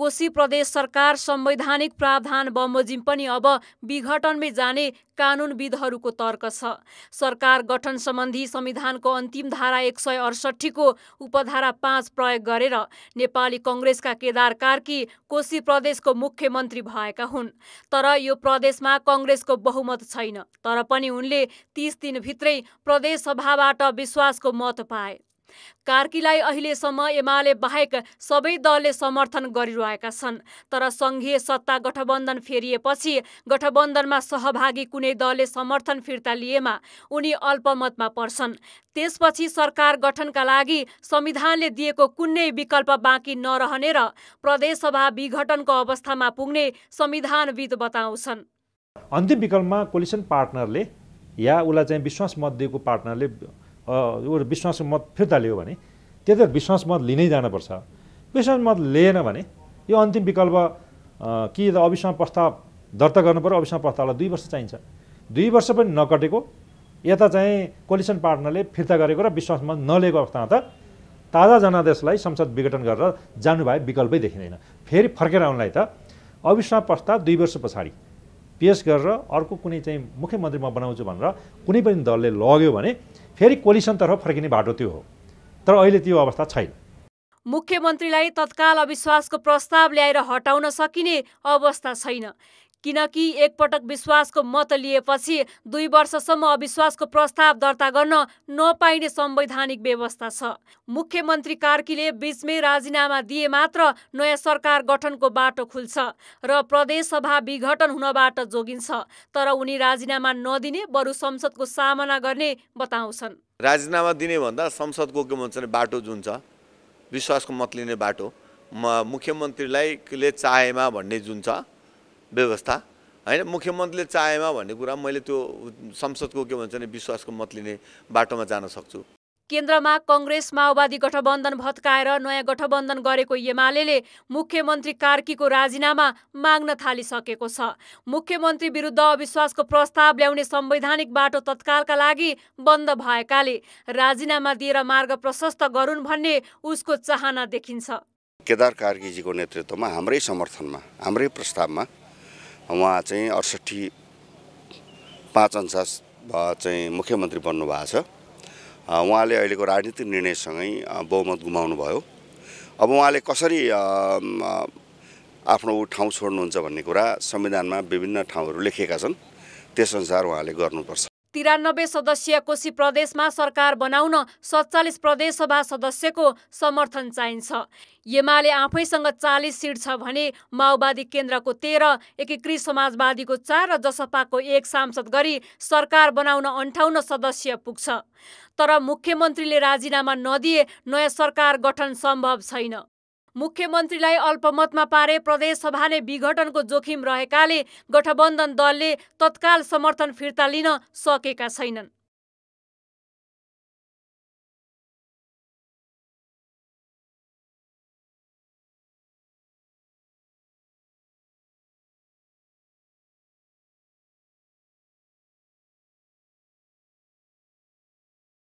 कोशी प्रदेश सरकार संवैधानिक प्रावधान बमोजिम पनि अब विघटनमै जाने कानुनविदहरूको तर्क छ सरकार गठन सम्बन्धी संविधानको अन्तिम धारा एक सय अडसट्ठीको उपधारा पाँच प्रयोग गरेर नेपाली कङ्ग्रेसका केदार कार्की कोशी प्रदेशको मुख्यमन्त्री भएका हुन् तर यो प्रदेशमा कङ्ग्रेसको बहुमत छैन तर पनि उनले तिस दिनभित्रै प्रदेशसभाबाट विश्वासको मत पाए कार्कीलाई अहिलेसम्म एमाले बाहेक सबै दलले समर्थन गरिरहेका छन् तर सङ्घीय सत्ता गठबन्धन फेरिएपछि गठबन्धनमा सहभागी कुनै दलले समर्थन फिर्ता लिएमा उनी अल्पमतमा पर्छन् त्यसपछि सरकार गठनका लागि संविधानले दिएको कुनै विकल्प बाँकी नरहने र प्रदेशसभा विघटनको अवस्थामा पुग्ने संविधानविद बताउँछन् अन्तिम विकल्पमा कोलिसन पार्टनरले या उसलाई चाहिँ विश्वास मत दिएको पार्टनरले ऊ विश्वास मत फिर्ता लियो भने त्यति विश्वास मत लिनै जानुपर्छ विश्वास मत लिएन भने यो अन्तिम विकल्प कि त अविश्वास प्रस्ताव दर्ता गर्नु पऱ्यो अविश्वास प्रस्तावलाई दुई वर्ष चाहिन्छ दुई वर्ष पनि नकटेको यता चाहिँ कोलिसन पार्टनरले फिर्ता गरेको र विश्वास मत नलिएको अवस्थामा त ताजा जनादेशलाई संसद विघटन गरेर जानुभए विकल्पै देखिँदैन फेरि फर्केर आउनलाई त अविश्वास प्रस्ताव दुई वर्ष पछाडि पेस गरेर अर्को कुनै चाहिँ मुख्यमन्त्री म बनाउँछु भनेर कुनै पनि दलले लग्यो भने फेरि कोलिसनतर्फ फर्किने बाटो त्यो हो तर अहिले त्यो अवस्था छैन मुख्यमन्त्रीलाई तत्काल अविश्वासको प्रस्ताव ल्याएर हटाउन सकिने अवस्था छैन किनकि एकपटक विश्वासको मत लिएपछि दुई वर्षसम्म अविश्वासको प्रस्ताव दर्ता गर्न नपाइने संवैधानिक व्यवस्था छ मुख्यमन्त्री कार्कीले बीचमै राजीनामा दिए मात्र नयाँ सरकार गठनको बाटो खुल्छ र प्रदेशसभा विघटन हुनबाट जोगिन्छ तर उनी राजीनामा नदिने बरु संसदको सामना गर्ने बताउँछन् राजीनामा दिने भन्दा संसदको के भन्छ बाटो जुन छ विश्वासको मत लिने बाटो मुख्यमन्त्रीलाई चाहेमा भन्ने जुन छ व्यवस्था होइन मुख्यमन्त्रीले चाहेमा भन्ने कुरा मैले त्यो संसदको के भन्छ भने विश्वासको मत लिने बाटोमा जान सक्छु केन्द्रमा कङ्ग्रेस माओवादी गठबन्धन भत्काएर नयाँ गठबन्धन गरेको एमाले मुख्यमन्त्री कार्कीको राजीनामा माग्न थालिसकेको छ मुख्यमन्त्री विरुद्ध अविश्वासको प्रस्ताव ल्याउने संवैधानिक बाटो तत्कालका लागि बन्द भएकाले राजीनामा दिएर मार्ग प्रशस्त गरून् भन्ने उसको चाहना देखिन्छ केदार कार्कीजीको नेतृत्वमा हाम्रै समर्थनमा हाम्रै प्रस्तावमा उहाँ चाहिँ अडसट्ठी पाँच अनुसार चाहिँ मुख्यमन्त्री बन्नुभएको छ उहाँले अहिलेको राजनीतिक निर्णयसँगै बहुमत गुमाउनु भयो अब उहाँले कसरी आफ्नो ठाउँ छोड्नुहुन्छ भन्ने कुरा संविधानमा विभिन्न ठाउँहरू लेखिएका छन् त्यसअनुसार उहाँले गर्नुपर्छ तिरानब्बे सदस्यीय कोशी प्रदेशमा सरकार बनाउन सत्तालिस प्रदेशसभा सदस्यको समर्थन चाहिन्छ एमाले आफैसँग चालिस सिट छ भने माओवादी केन्द्रको तेह्र एकीकृत समाजवादीको चार र जसपाको एक सांसद गरी सरकार बनाउन अन्ठाउन्न सदस्य पुग्छ तर मुख्यमन्त्रीले राजीनामा नदिए नयाँ सरकार गठन सम्भव छैन मुख्यमन्त्रीलाई अल्पमतमा पारे प्रदेशसभा नै विघटनको जोखिम रहेकाले गठबन्धन दलले तत्काल समर्थन फिर्ता लिन सकेका छैनन्